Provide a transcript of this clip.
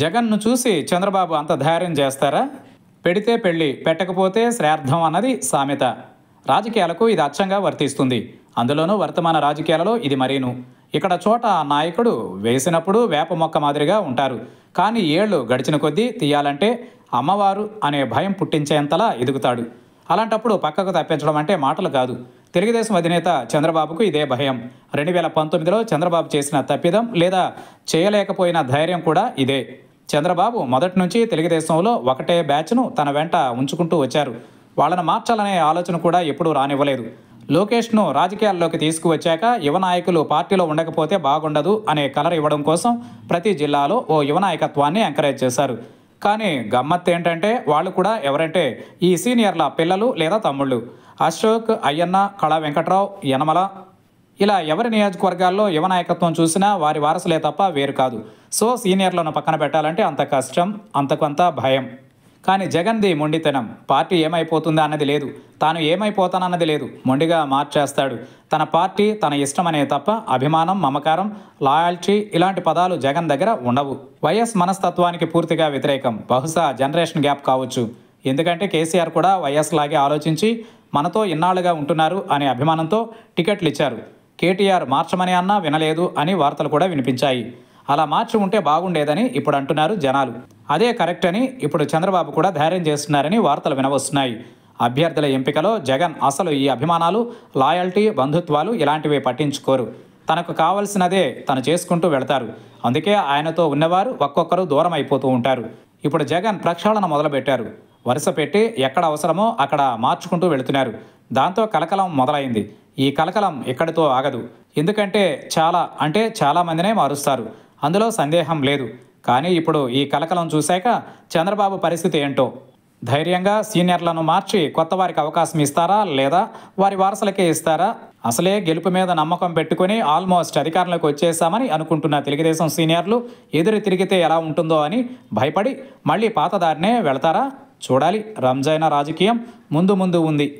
జగన్ను చూసి చంద్రబాబు అంత ధైర్యం చేస్తారా పెడితే పెళ్ళి పెట్టకపోతే శ్రార్థం అన్నది సామెత రాజకీయాలకు ఇది అచ్చంగా వర్తిస్తుంది అందులోనూ వర్తమాన రాజకీయాలలో ఇది మరీను ఇక్కడ చోట నాయకుడు వేసినప్పుడు వేప మొక్క మాదిరిగా ఉంటారు కానీ ఏళ్ళు గడిచిన కొద్దీ తీయాలంటే అమ్మవారు అనే భయం పుట్టించేంతలా ఎదుగుతాడు అలాంటప్పుడు పక్కకు తప్పించడం అంటే మాటలు కాదు తెలుగుదేశం అధినేత చంద్రబాబుకు ఇదే భయం రెండు వేల పంతొమ్మిదిలో చంద్రబాబు చేసిన తప్పిదం లేదా చేయలేకపోయిన ధైర్యం కూడా ఇదే చంద్రబాబు మొదటి నుంచి తెలుగుదేశంలో ఒకటే బ్యాచ్ను తన వెంట ఉంచుకుంటూ వచ్చారు వాళ్ళను మార్చాలనే ఆలోచన కూడా ఎప్పుడూ రానివ్వలేదు లోకేష్ను రాజకీయాల్లోకి తీసుకువచ్చాక యువ నాయకులు పార్టీలో ఉండకపోతే బాగుండదు అనే కలర్ ఇవ్వడం కోసం ప్రతి జిల్లాలో ఓ యువ నాయకత్వాన్ని ఎంకరేజ్ చేశారు కానీ గమ్మత్ ఏంటంటే వాళ్ళు కూడా ఎవరంటే ఈ సీనియర్ల పిల్లలు లేదా తమ్ముళ్ళు అశోక్ అయ్యన్న కళా వెంకట్రావు యనమల ఇలా ఎవరి నియోజకవర్గాల్లో యువ నాయకత్వం చూసినా వారి వారసులే తప్ప వేరు కాదు సో సీనియర్లను పక్కన పెట్టాలంటే అంత కష్టం అంతకంత భయం కానీ జగన్ది మొండితనం పార్టీ ఏమైపోతుందా అన్నది లేదు తాను ఏమైపోతానన్నది లేదు మొండిగా మార్చేస్తాడు తన పార్టీ తన ఇష్టమనే తప్ప అభిమానం మమకారం లాయల్టీ ఇలాంటి పదాలు జగన్ దగ్గర ఉండవు వైఎస్ మనస్తత్వానికి పూర్తిగా వ్యతిరేకం బహుశా జనరేషన్ గ్యాప్ కావచ్చు ఎందుకంటే కేసీఆర్ కూడా వైఎస్ లాగే ఆలోచించి మనతో ఇన్నాళ్లుగా ఉంటున్నారు అనే అభిమానంతో టికెట్లు ఇచ్చారు కేటీఆర్ మార్చమని అన్నా వినలేదు అని వార్తలు కూడా వినిపించాయి అలా మార్చి ఉంటే బాగుండేదని ఇప్పుడు అంటున్నారు జనాలు అదే కరెక్ట్ అని ఇప్పుడు చంద్రబాబు కూడా ధైర్యం చేస్తున్నారని వార్తలు వినవస్తున్నాయి అభ్యర్థుల ఎంపికలో జగన్ అసలు ఈ అభిమానాలు లాయల్టీ బంధుత్వాలు ఇలాంటివి పట్టించుకోరు తనకు కావలసినదే తను చేసుకుంటూ వెళతారు అందుకే ఆయనతో ఉన్నవారు ఒక్కొక్కరు దూరం అయిపోతూ ఉంటారు ఇప్పుడు జగన్ ప్రక్షాళన మొదలుపెట్టారు వరుస పెట్టి ఎక్కడ అవసరమో అక్కడ మార్చుకుంటూ వెళుతున్నారు దాంతో కలకలం మొదలైంది ఈ కలకలం ఎక్కడితో ఆగదు ఎందుకంటే చాలా అంటే చాలామందినే మారుస్తారు అందులో సందేహం లేదు కానీ ఇప్పుడు ఈ కలకలం చూశాక చంద్రబాబు పరిస్థితి ఏంటో ధైర్యంగా సీనియర్లను మార్చి కొత్త వారికి అవకాశం ఇస్తారా లేదా వారి వారసులకే ఇస్తారా అసలే గెలుపు మీద నమ్మకం పెట్టుకుని ఆల్మోస్ట్ అధికారంలోకి వచ్చేసామని అనుకుంటున్న తెలుగుదేశం సీనియర్లు ఎదురు తిరిగితే ఎలా ఉంటుందో అని భయపడి మళ్ళీ పాతదారినే వెళతారా చూడాలి రంజైన రాజకీయం ముందు ముందు ఉంది